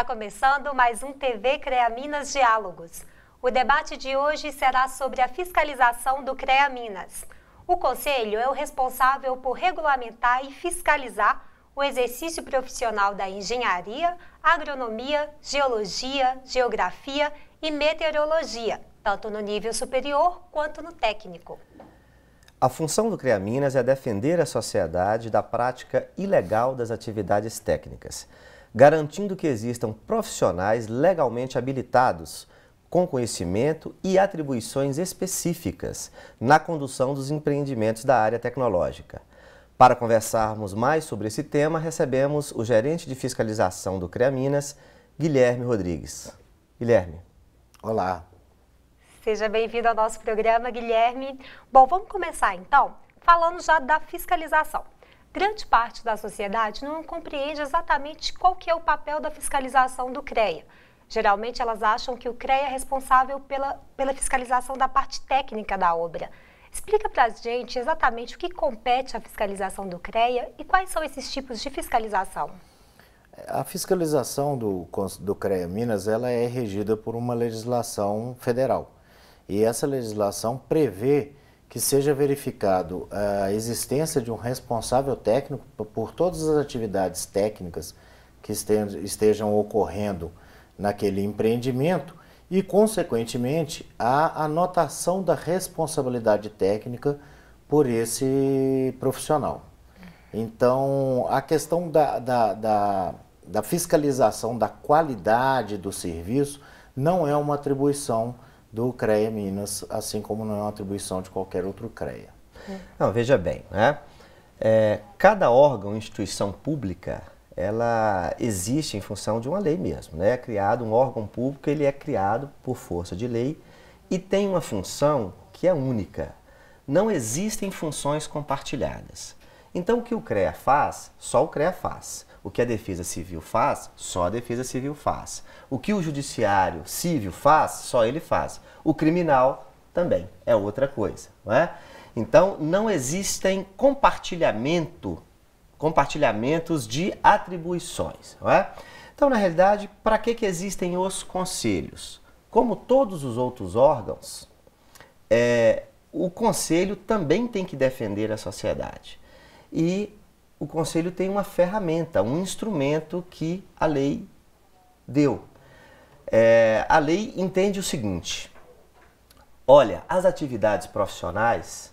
Está começando mais um TV CREA Minas Diálogos. O debate de hoje será sobre a fiscalização do CREA Minas. O Conselho é o responsável por regulamentar e fiscalizar o exercício profissional da engenharia, agronomia, geologia, geografia e meteorologia, tanto no nível superior quanto no técnico. A função do CREA Minas é defender a sociedade da prática ilegal das atividades técnicas garantindo que existam profissionais legalmente habilitados, com conhecimento e atribuições específicas na condução dos empreendimentos da área tecnológica. Para conversarmos mais sobre esse tema, recebemos o gerente de fiscalização do CREA Minas, Guilherme Rodrigues. Guilherme. Olá. Seja bem-vindo ao nosso programa, Guilherme. Bom, vamos começar então falando já da fiscalização grande parte da sociedade não compreende exatamente qual que é o papel da fiscalização do CREA. Geralmente elas acham que o CREA é responsável pela, pela fiscalização da parte técnica da obra. Explica para a gente exatamente o que compete à fiscalização do CREA e quais são esses tipos de fiscalização. A fiscalização do, do CREA Minas ela é regida por uma legislação federal. E essa legislação prevê que seja verificado a existência de um responsável técnico por todas as atividades técnicas que estejam ocorrendo naquele empreendimento e, consequentemente, a anotação da responsabilidade técnica por esse profissional. Então, a questão da, da, da, da fiscalização da qualidade do serviço não é uma atribuição do CREA Minas, assim como não é uma atribuição de qualquer outro CREA. É. Não, veja bem, né? É, cada órgão, instituição pública, ela existe em função de uma lei mesmo, né? É criado um órgão público, ele é criado por força de lei e tem uma função que é única. Não existem funções compartilhadas. Então o que o CREA faz, só o CREA faz. O que a defesa civil faz, só a defesa civil faz. O que o judiciário civil faz, só ele faz. O criminal também é outra coisa, não é? Então, não existem compartilhamento, compartilhamentos de atribuições, não é? Então, na realidade, para que, que existem os conselhos? Como todos os outros órgãos, é, o conselho também tem que defender a sociedade. E o conselho tem uma ferramenta, um instrumento que a lei deu. É, a lei entende o seguinte: olha, as atividades profissionais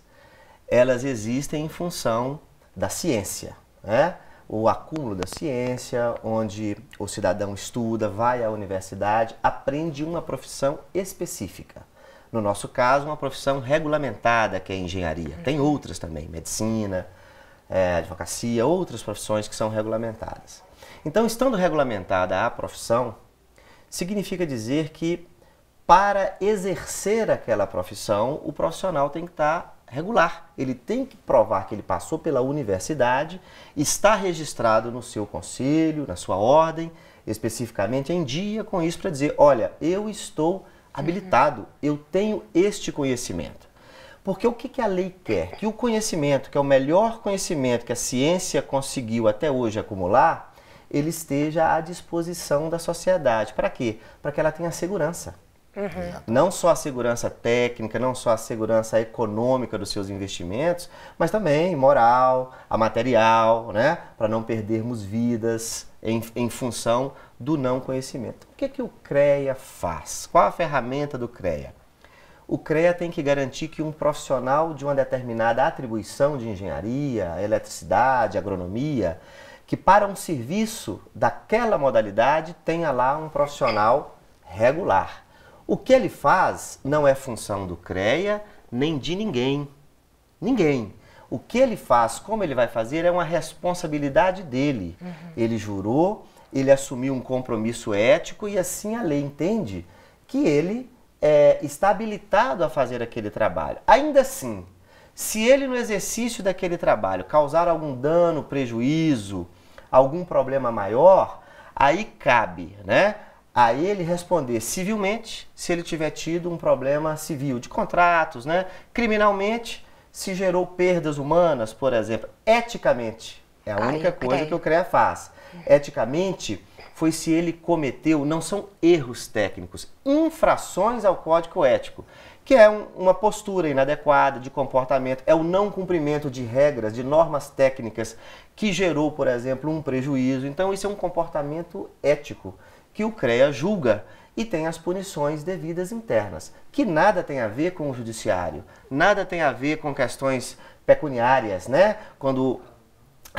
elas existem em função da ciência, né? o acúmulo da ciência, onde o cidadão estuda, vai à universidade, aprende uma profissão específica. No nosso caso, uma profissão regulamentada, que é engenharia. Tem outras também, medicina, é, advocacia, outras profissões que são regulamentadas. Então, estando regulamentada a profissão, significa dizer que para exercer aquela profissão, o profissional tem que estar tá regular. Ele tem que provar que ele passou pela universidade, está registrado no seu conselho, na sua ordem, especificamente em dia, com isso para dizer: olha, eu estou habilitado, eu tenho este conhecimento. Porque o que, que a lei quer? Que o conhecimento, que é o melhor conhecimento que a ciência conseguiu até hoje acumular, ele esteja à disposição da sociedade. Para quê? Para que ela tenha segurança. Uhum. Não só a segurança técnica, não só a segurança econômica dos seus investimentos, mas também moral, a material, né? para não perdermos vidas em, em função do não conhecimento. O que, que o CREA faz? Qual a ferramenta do CREA? o CREA tem que garantir que um profissional de uma determinada atribuição de engenharia, eletricidade, agronomia, que para um serviço daquela modalidade tenha lá um profissional regular. O que ele faz não é função do CREA nem de ninguém. Ninguém. O que ele faz, como ele vai fazer, é uma responsabilidade dele. Uhum. Ele jurou, ele assumiu um compromisso ético e assim a lei entende que ele é, está habilitado a fazer aquele trabalho. Ainda assim, se ele no exercício daquele trabalho causar algum dano, prejuízo, algum problema maior, aí cabe, né? A ele responder civilmente se ele tiver tido um problema civil de contratos, né? Criminalmente, se gerou perdas humanas, por exemplo, eticamente. É a única Ai, coisa creio. que o CREA faz. É. Eticamente, foi se ele cometeu, não são erros técnicos, infrações ao código ético, que é um, uma postura inadequada de comportamento, é o não cumprimento de regras, de normas técnicas que gerou, por exemplo, um prejuízo. Então, isso é um comportamento ético que o CREA julga e tem as punições devidas internas, que nada tem a ver com o judiciário, nada tem a ver com questões pecuniárias, né? Quando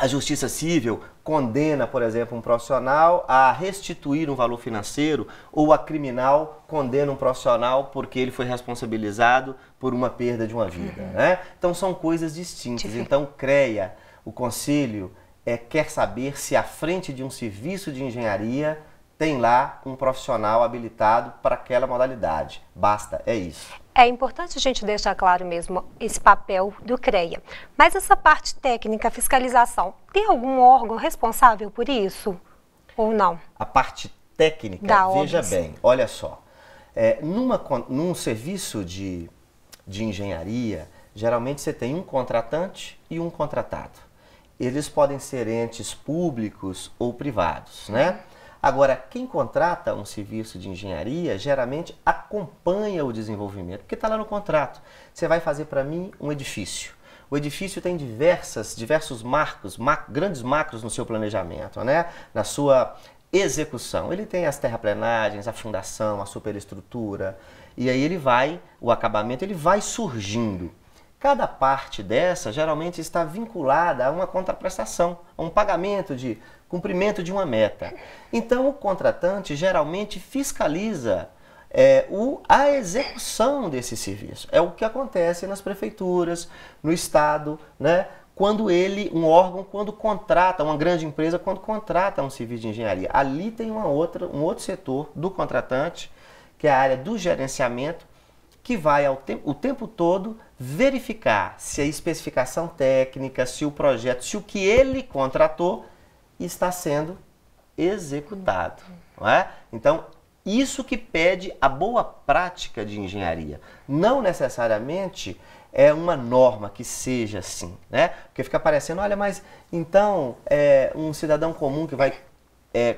a Justiça Civil condena, por exemplo, um profissional a restituir um valor financeiro ou a criminal condena um profissional porque ele foi responsabilizado por uma perda de uma vida. Uhum. Né? Então são coisas distintas. Então, creia, o Conselho é, quer saber se à frente de um serviço de engenharia tem lá um profissional habilitado para aquela modalidade. Basta, é isso é importante a gente deixar claro mesmo esse papel do CREA. Mas essa parte técnica, fiscalização, tem algum órgão responsável por isso ou não? A parte técnica, da veja obra, bem, olha só. É, numa, num serviço de, de engenharia, geralmente você tem um contratante e um contratado. Eles podem ser entes públicos ou privados, né? Agora, quem contrata um serviço de engenharia geralmente acompanha o desenvolvimento, porque está lá no contrato. Você vai fazer para mim um edifício. O edifício tem diversas, diversos marcos, grandes macros no seu planejamento, né? na sua execução. Ele tem as terraplenagens, a fundação, a superestrutura, e aí ele vai, o acabamento, ele vai surgindo. Cada parte dessa geralmente está vinculada a uma contraprestação, a um pagamento de cumprimento de uma meta. Então, o contratante geralmente fiscaliza é, o, a execução desse serviço. É o que acontece nas prefeituras, no Estado, né? quando ele, um órgão, quando contrata, uma grande empresa, quando contrata um serviço de engenharia. Ali tem uma outra, um outro setor do contratante, que é a área do gerenciamento, que vai ao te o tempo todo verificar se a especificação técnica, se o projeto, se o que ele contratou e está sendo executado. Não é? Então, isso que pede a boa prática de engenharia. Não necessariamente é uma norma que seja assim, né? Porque fica parecendo, olha, mas então é, um cidadão comum que vai é,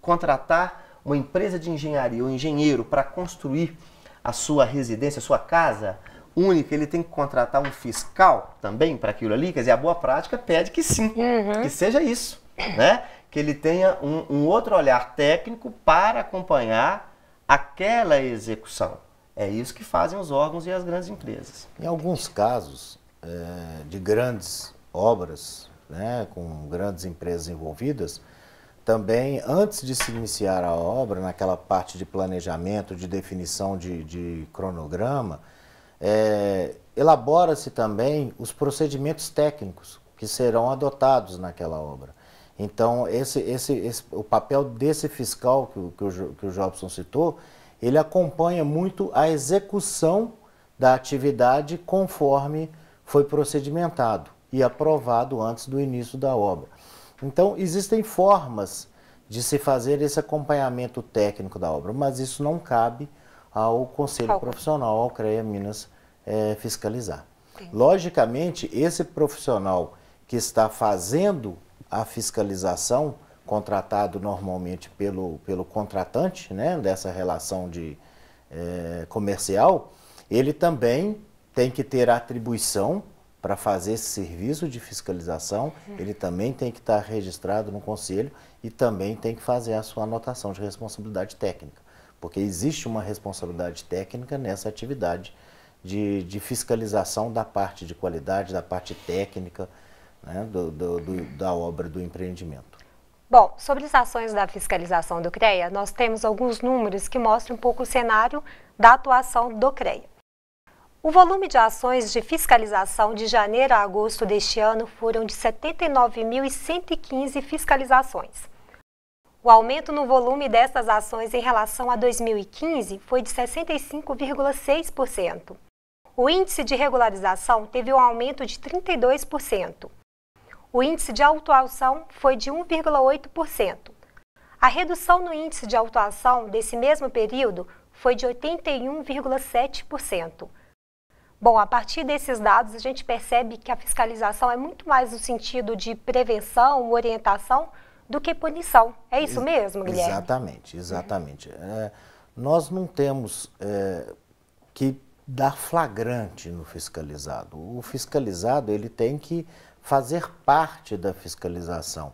contratar uma empresa de engenharia ou um engenheiro para construir a sua residência, a sua casa única, ele tem que contratar um fiscal também para aquilo ali? Quer dizer, a boa prática pede que sim, uhum. que seja isso né? Que ele tenha um, um outro olhar técnico para acompanhar aquela execução. É isso que fazem os órgãos e as grandes empresas. Em alguns casos é, de grandes obras, né, com grandes empresas envolvidas, também antes de se iniciar a obra, naquela parte de planejamento, de definição de, de cronograma, é, elabora-se também os procedimentos técnicos que serão adotados naquela obra. Então, esse, esse, esse, o papel desse fiscal que, que, o, que o Jobson citou, ele acompanha muito a execução da atividade conforme foi procedimentado e aprovado antes do início da obra. Então, existem formas de se fazer esse acompanhamento técnico da obra, mas isso não cabe ao Conselho Profissional, ao CREA Minas, é, fiscalizar. Sim. Logicamente, esse profissional que está fazendo a fiscalização contratado normalmente pelo, pelo contratante né, dessa relação de, eh, comercial, ele também tem que ter atribuição para fazer esse serviço de fiscalização, uhum. ele também tem que estar tá registrado no conselho e também tem que fazer a sua anotação de responsabilidade técnica, porque existe uma responsabilidade técnica nessa atividade de, de fiscalização da parte de qualidade, da parte técnica, né, do, do, do, da obra do empreendimento. Bom, sobre as ações da fiscalização do CREA, nós temos alguns números que mostram um pouco o cenário da atuação do CREA. O volume de ações de fiscalização de janeiro a agosto deste ano foram de 79.115 fiscalizações. O aumento no volume dessas ações em relação a 2015 foi de 65,6%. O índice de regularização teve um aumento de 32% o índice de autuação foi de 1,8%. A redução no índice de autuação desse mesmo período foi de 81,7%. Bom, a partir desses dados, a gente percebe que a fiscalização é muito mais no sentido de prevenção, orientação, do que punição. É isso mesmo, Guilherme? Exatamente, uhum. exatamente. É, nós não temos é, que dar flagrante no fiscalizado. O fiscalizado ele tem que fazer parte da fiscalização.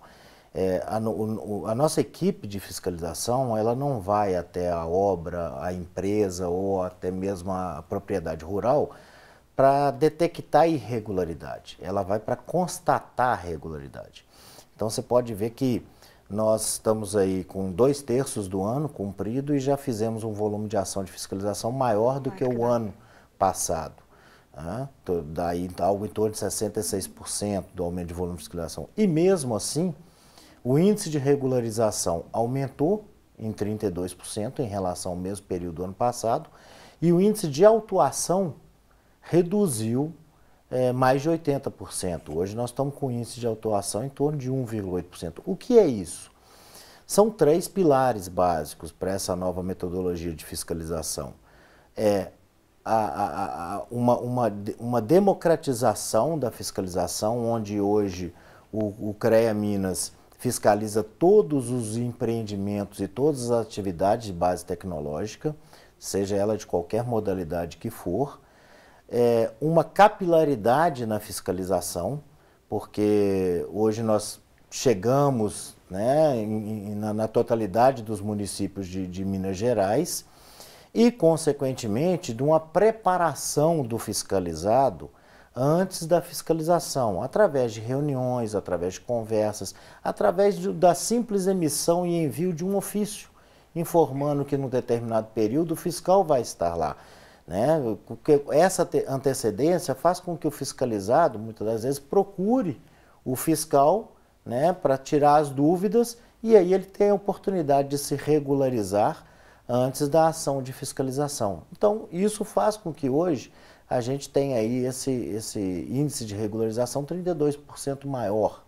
É, a, o, a, nossa equipe de fiscalização ela não vai até a obra, a empresa ou até mesmo a propriedade rural para detectar irregularidade. Ela vai para constatar regularidade. Então você pode ver que nós estamos aí com dois terços do ano cumprido e já fizemos um volume de ação de fiscalização maior do que o ano passado. Né? Daí então, algo em torno de 66% do aumento de volume de fiscalização. E mesmo assim, o índice de regularização aumentou em 32% em relação ao mesmo período do ano passado e o índice de autuação reduziu é, mais de 80%. Hoje nós estamos com índice de autuação em torno de 1,8%. O que é isso? São três pilares básicos para essa nova metodologia de fiscalização. É a, a, uma, uma, uma democratização da fiscalização, onde hoje o, o CREA Minas fiscaliza todos os empreendimentos e todas as atividades de base tecnológica, seja ela de qualquer modalidade que for. É uma capilaridade na fiscalização, porque hoje nós chegamos né, na, na totalidade dos municípios de, de Minas Gerais e, consequentemente, de uma preparação do fiscalizado antes da fiscalização, através de reuniões, através de conversas, através de, da simples emissão e envio de um ofício, informando que num determinado período o fiscal vai estar lá. Né? Porque essa antecedência faz com que o fiscalizado, muitas das vezes, procure o fiscal né, para tirar as dúvidas e aí ele tem a oportunidade de se regularizar antes da ação de fiscalização. Então, isso faz com que hoje a gente tenha aí esse, esse índice de regularização 32% maior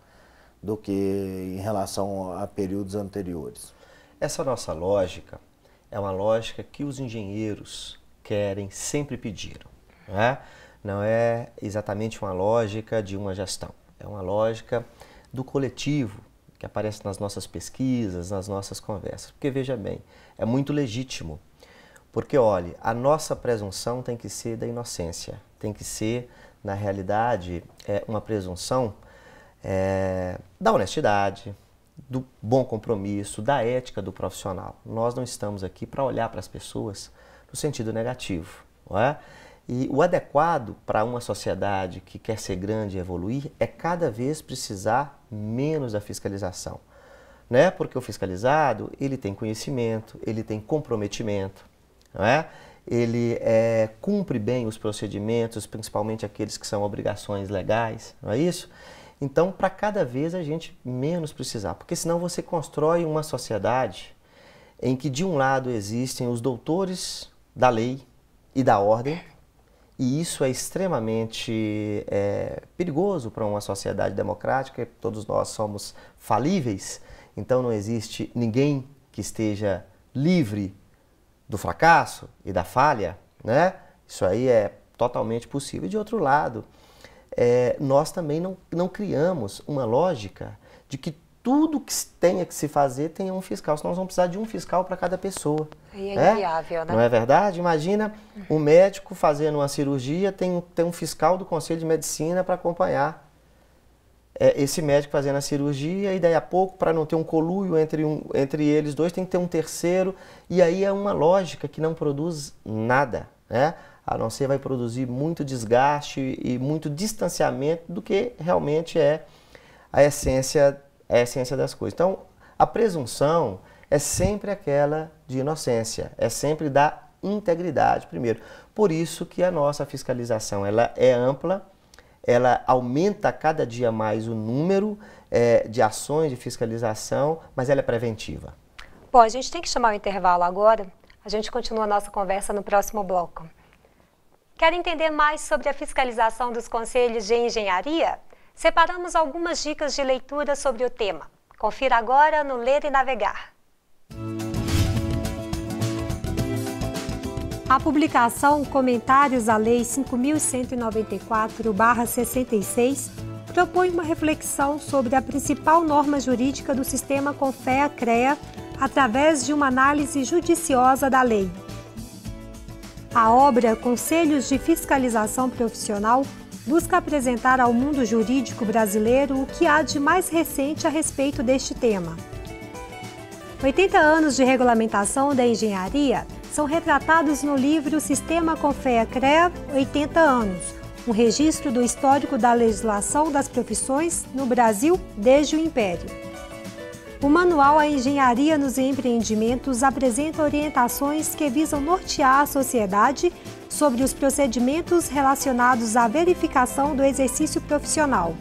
do que em relação a períodos anteriores. Essa nossa lógica é uma lógica que os engenheiros querem, sempre pediram. Né? Não é exatamente uma lógica de uma gestão, é uma lógica do coletivo, que aparece nas nossas pesquisas, nas nossas conversas. Porque veja bem, é muito legítimo. Porque olhe, a nossa presunção tem que ser da inocência, tem que ser, na realidade, é uma presunção é, da honestidade, do bom compromisso, da ética do profissional. Nós não estamos aqui para olhar para as pessoas no sentido negativo, não é? E o adequado para uma sociedade que quer ser grande e evoluir é cada vez precisar menos da fiscalização. Né? Porque o fiscalizado, ele tem conhecimento, ele tem comprometimento, não é? ele é, cumpre bem os procedimentos, principalmente aqueles que são obrigações legais, não é isso? Então, para cada vez a gente menos precisar, porque senão você constrói uma sociedade em que de um lado existem os doutores da lei e da ordem e isso é extremamente é, perigoso para uma sociedade democrática, todos nós somos falíveis, então não existe ninguém que esteja livre do fracasso e da falha, né? Isso aí é totalmente possível. E de outro lado, é, nós também não, não criamos uma lógica de que tudo que tenha que se fazer tenha um fiscal, senão nós vamos precisar de um fiscal para cada pessoa. E é, é inviável, né? Não é verdade? Imagina o um médico fazendo uma cirurgia, tem, tem um fiscal do Conselho de Medicina para acompanhar é, esse médico fazendo a cirurgia, e daí a pouco, para não ter um coluio entre, um, entre eles dois, tem que ter um terceiro, e aí é uma lógica que não produz nada, né? A não ser vai produzir muito desgaste e muito distanciamento do que realmente é a essência, é a essência das coisas. Então, a presunção é sempre aquela de inocência, é sempre da integridade, primeiro. Por isso que a nossa fiscalização ela é ampla, ela aumenta cada dia mais o número é, de ações de fiscalização, mas ela é preventiva. Bom, a gente tem que chamar o intervalo agora. A gente continua a nossa conversa no próximo bloco. Quer entender mais sobre a fiscalização dos conselhos de engenharia? Separamos algumas dicas de leitura sobre o tema. Confira agora no Ler e Navegar. A publicação Comentários à Lei 5194-66 propõe uma reflexão sobre a principal norma jurídica do sistema CONFEA-CREA através de uma análise judiciosa da lei. A obra Conselhos de Fiscalização Profissional busca apresentar ao mundo jurídico brasileiro o que há de mais recente a respeito deste tema. 80 anos de regulamentação da engenharia são retratados no livro Sistema Confea CREA 80 anos, um registro do histórico da legislação das profissões no Brasil desde o Império. O manual A Engenharia nos Empreendimentos apresenta orientações que visam nortear a sociedade sobre os procedimentos relacionados à verificação do exercício profissional.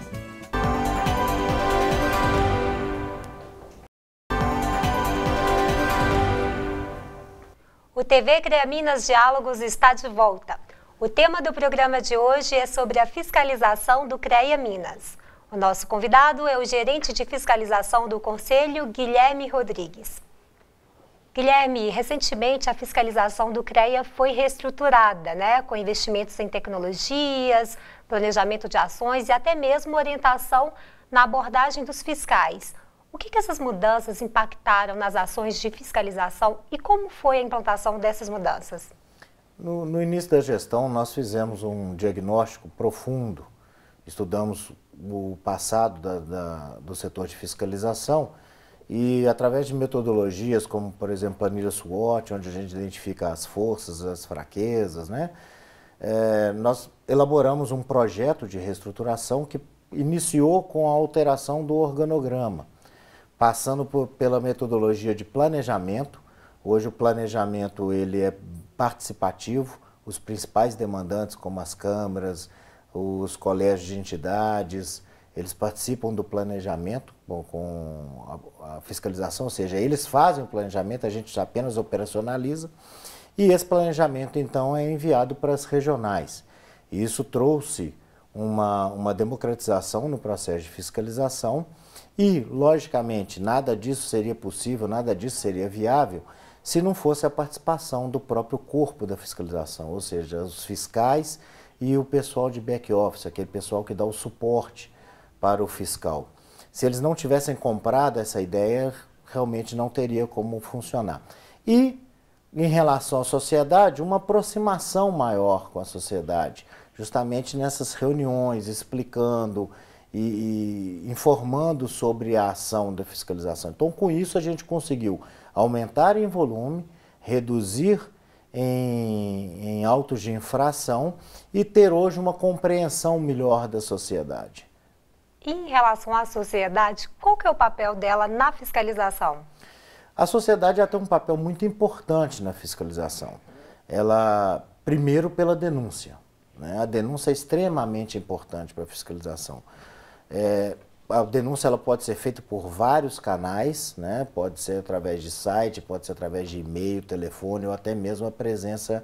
TV Minas Diálogos está de volta. O tema do programa de hoje é sobre a fiscalização do CREA Minas. O nosso convidado é o gerente de fiscalização do Conselho, Guilherme Rodrigues. Guilherme, recentemente a fiscalização do CREA foi reestruturada, né, com investimentos em tecnologias, planejamento de ações e até mesmo orientação na abordagem dos fiscais. O que, que essas mudanças impactaram nas ações de fiscalização e como foi a implantação dessas mudanças? No, no início da gestão, nós fizemos um diagnóstico profundo, estudamos o passado da, da, do setor de fiscalização e através de metodologias como, por exemplo, a planilha SWOT, onde a gente identifica as forças, as fraquezas, né? É, nós elaboramos um projeto de reestruturação que iniciou com a alteração do organograma passando por, pela metodologia de planejamento. Hoje o planejamento ele é participativo, os principais demandantes, como as câmaras, os colégios de entidades, eles participam do planejamento bom, com a, a, fiscalização, ou seja, eles fazem o planejamento, a gente apenas operacionaliza, e esse planejamento então é enviado para as regionais. E isso trouxe uma, uma democratização no processo de fiscalização e, logicamente, nada disso seria possível, nada disso seria viável se não fosse a participação do próprio corpo da fiscalização, ou seja, os fiscais e o pessoal de back office, aquele pessoal que dá o suporte para o fiscal. Se eles não tivessem comprado essa ideia, realmente não teria como funcionar. E em relação à sociedade, uma aproximação maior com a sociedade, justamente nessas reuniões, explicando, e, e informando sobre a ação da fiscalização. Então, com isso, a gente conseguiu aumentar em volume, reduzir em, em autos de infração e ter hoje uma compreensão melhor da sociedade. Em relação à sociedade, qual que é o papel dela na fiscalização? A sociedade já tem um papel muito importante na fiscalização. Ela, primeiro, pela denúncia. Né? A denúncia é extremamente importante para a fiscalização. É, a denúncia ela pode ser feita por vários canais, né? pode ser através de site, pode ser através de e-mail, telefone ou até mesmo a presença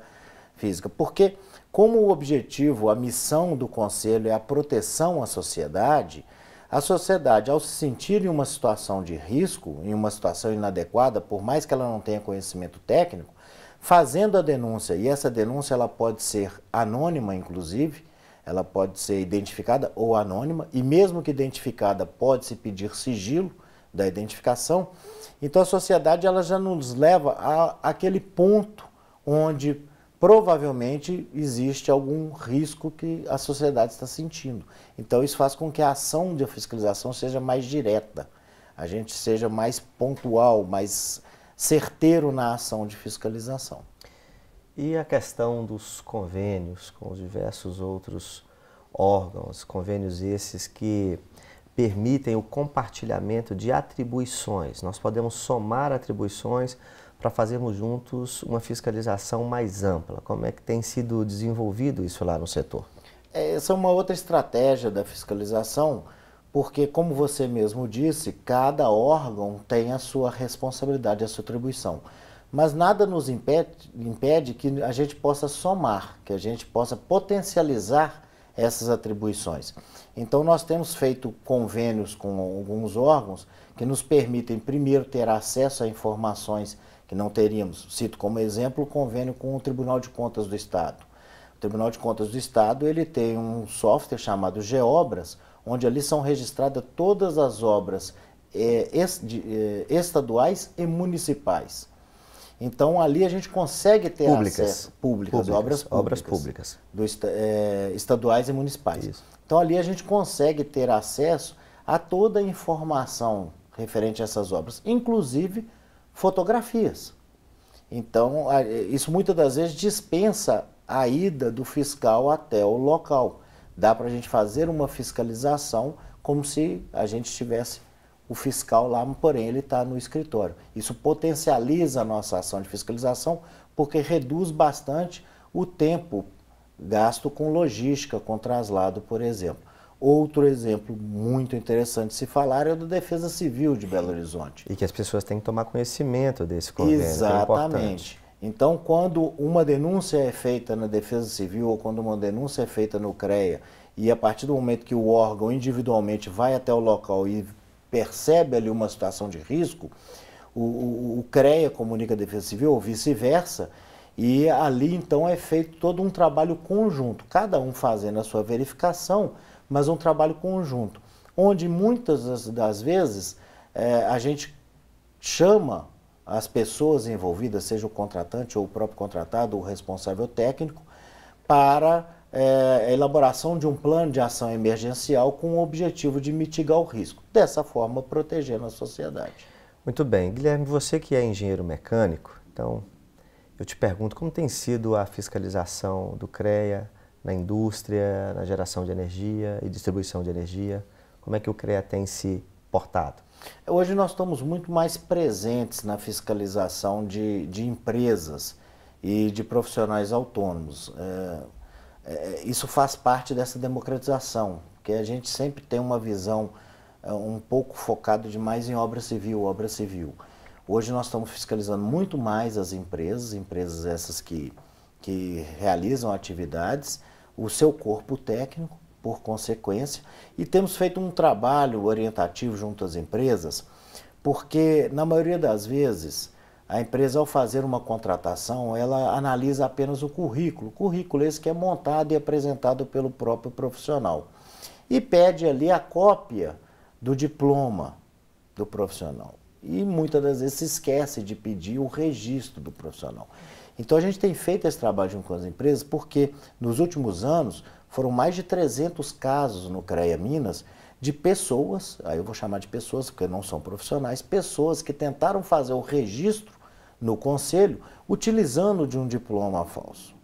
física. Porque, como o objetivo, a missão do Conselho é a proteção à sociedade, a sociedade, ao se sentir em uma situação de risco, em uma situação inadequada, por mais que ela não tenha conhecimento técnico, fazendo a denúncia, e essa denúncia ela pode ser anônima, inclusive, ela pode ser identificada ou anônima, e mesmo que identificada, pode-se pedir sigilo da identificação. Então a sociedade ela já nos leva a aquele ponto onde provavelmente existe algum risco que a sociedade está sentindo. Então isso faz com que a ação de fiscalização seja mais direta, a gente seja mais pontual, mais certeiro na ação de fiscalização. E a questão dos convênios com os diversos outros órgãos, convênios esses que permitem o compartilhamento de atribuições. Nós podemos somar atribuições para fazermos juntos uma fiscalização mais ampla. Como é que tem sido desenvolvido isso lá no setor? É, essa é uma outra estratégia da fiscalização, porque, como você mesmo disse, cada órgão tem a sua responsabilidade, a sua atribuição. Mas nada nos impede, impede que a gente possa somar, que a gente possa potencializar essas atribuições. Então, nós temos feito convênios com alguns órgãos que nos permitem, primeiro, ter acesso a informações que não teríamos. Cito como exemplo o convênio com o Tribunal de Contas do Estado. O Tribunal de Contas do Estado ele tem um software chamado Geobras, onde ali são registradas todas as obras é, eh, est, de, é, estaduais e municipais. Então ali a gente consegue ter públicas, acesso públicas, públicas obras públicas, obras públicas. Do, é, estaduais e municipais. Isso. Então ali a gente consegue ter acesso a toda a informação referente a essas obras, inclusive fotografias. Então isso muitas das vezes dispensa a ida do fiscal até o local. Dá para a gente fazer uma fiscalização como se a gente estivesse o fiscal lá, porém ele está no escritório. Isso potencializa a nossa ação de fiscalização porque reduz bastante o tempo gasto com logística, com traslado, por exemplo. Outro exemplo muito interessante de se falar é o da Defesa Civil de Belo Horizonte. E que as pessoas têm que tomar conhecimento desse convênio. É Exatamente. É então, quando uma denúncia é feita na Defesa Civil ou quando uma denúncia é feita no CREA, e a partir do momento que o órgão individualmente vai até o local e percebe ali uma situação de risco, o, o, o CREA comunica a Defesa Civil ou vice-versa, e ali então é feito todo um trabalho conjunto, cada um fazendo a sua verificação, mas um trabalho conjunto, onde muitas das vezes é, a gente chama as pessoas envolvidas, seja o contratante ou o próprio contratado, o responsável técnico, para é, é, a elaboração de um plano de ação emergencial com o objetivo de mitigar o risco, dessa forma protegendo a sociedade. Muito bem. Guilherme, você que é engenheiro mecânico, então eu te pergunto como tem sido a fiscalização do CREA na indústria, na geração de energia e distribuição de energia? Como é que o CREA tem se portado? Hoje nós estamos muito mais presentes na fiscalização de, de empresas e de profissionais autônomos. É é, é, isso faz parte dessa democratização, que a gente sempre tem uma visão é, um pouco focada demais em obra civil, obra civil. Hoje nós estamos fiscalizando muito mais as empresas, empresas essas que, que realizam atividades, o seu corpo técnico, por consequência, e temos feito um trabalho orientativo junto às empresas, porque na maioria das vezes a empresa, ao fazer uma contratação, ela analisa apenas o currículo, currículo esse que é montado e apresentado pelo próprio profissional, e pede ali a cópia do diploma do profissional. E muitas das vezes se esquece de pedir o registro do profissional. Então a gente tem feito esse trabalho junto com as empresas porque nos últimos anos foram mais de 300 casos no CREA Minas de pessoas, aí eu vou chamar de pessoas porque não são profissionais, pessoas que tentaram fazer o registro no conselho utilizando de um diploma falso.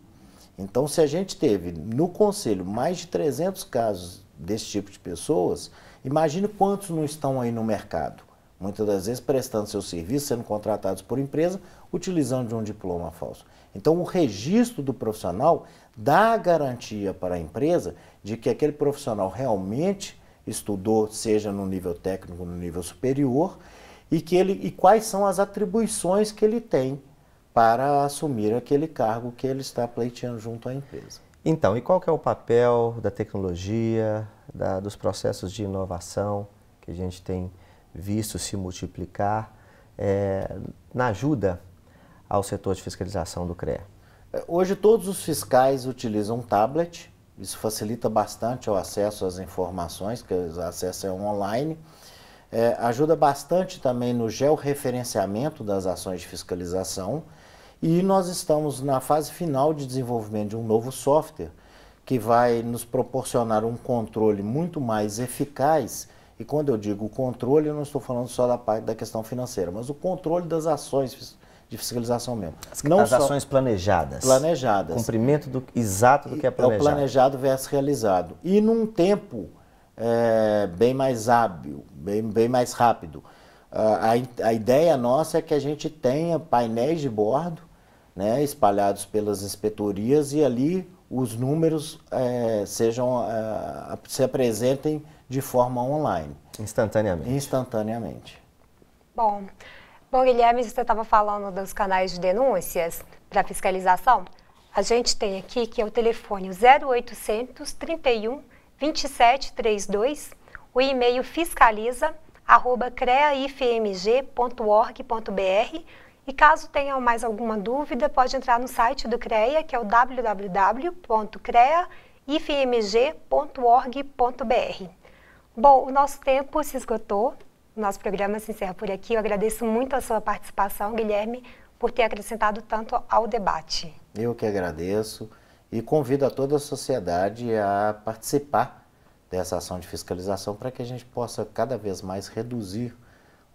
Então, se a gente teve no conselho mais de 300 casos desse tipo de pessoas, imagine quantos não estão aí no mercado, muitas das vezes prestando seu serviço, sendo contratados por empresa, utilizando de um diploma falso. Então, o registro do profissional dá a garantia para a empresa de que aquele profissional realmente estudou, seja no nível técnico, no nível superior, e, que ele, e quais são as atribuições que ele tem para assumir aquele cargo que ele está pleiteando junto à empresa. Então, e qual que é o papel da tecnologia, da, dos processos de inovação que a gente tem visto se multiplicar é, na ajuda ao setor de fiscalização do CREA? É, hoje todos os fiscais utilizam um tablet, isso facilita bastante o acesso às informações, que o acesso é online é, ajuda bastante também no georreferenciamento das ações de fiscalização e nós estamos na fase final de desenvolvimento de um novo software que vai nos proporcionar um controle muito mais eficaz. E quando eu digo controle, eu não estou falando só da parte da questão financeira, mas o controle das ações de fiscalização mesmo. As, não as ações planejadas. Planejadas. Cumprimento do, exato do que é planejado. É o planejado versus realizado. E num tempo é, bem mais hábil, bem, bem mais rápido. Ah, a, a ideia nossa é que a gente tenha painéis de bordo né, espalhados pelas inspetorias e ali os números é, sejam, é, se apresentem de forma online. Instantaneamente. Instantaneamente. Bom, bom Guilherme, você estava falando dos canais de denúncias para fiscalização. A gente tem aqui que é o telefone 0800 31 2732, o e-mail fiscaliza.creaifmg.org.br e caso tenham mais alguma dúvida, pode entrar no site do CREA, que é o www.creaifmg.org.br. Bom, o nosso tempo se esgotou, o nosso programa se encerra por aqui. Eu agradeço muito a sua participação, Guilherme, por ter acrescentado tanto ao debate. Eu que agradeço e convido a toda a sociedade a participar dessa ação de fiscalização para que a gente possa cada vez mais reduzir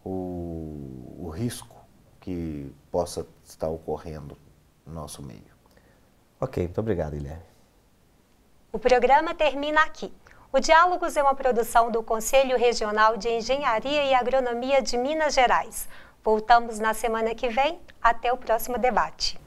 o, o risco que possa estar ocorrendo no nosso meio. Ok, muito obrigado, Guilherme. O programa termina aqui. O Diálogos é uma produção do Conselho Regional de Engenharia e Agronomia de Minas Gerais. Voltamos na semana que vem. Até o próximo debate.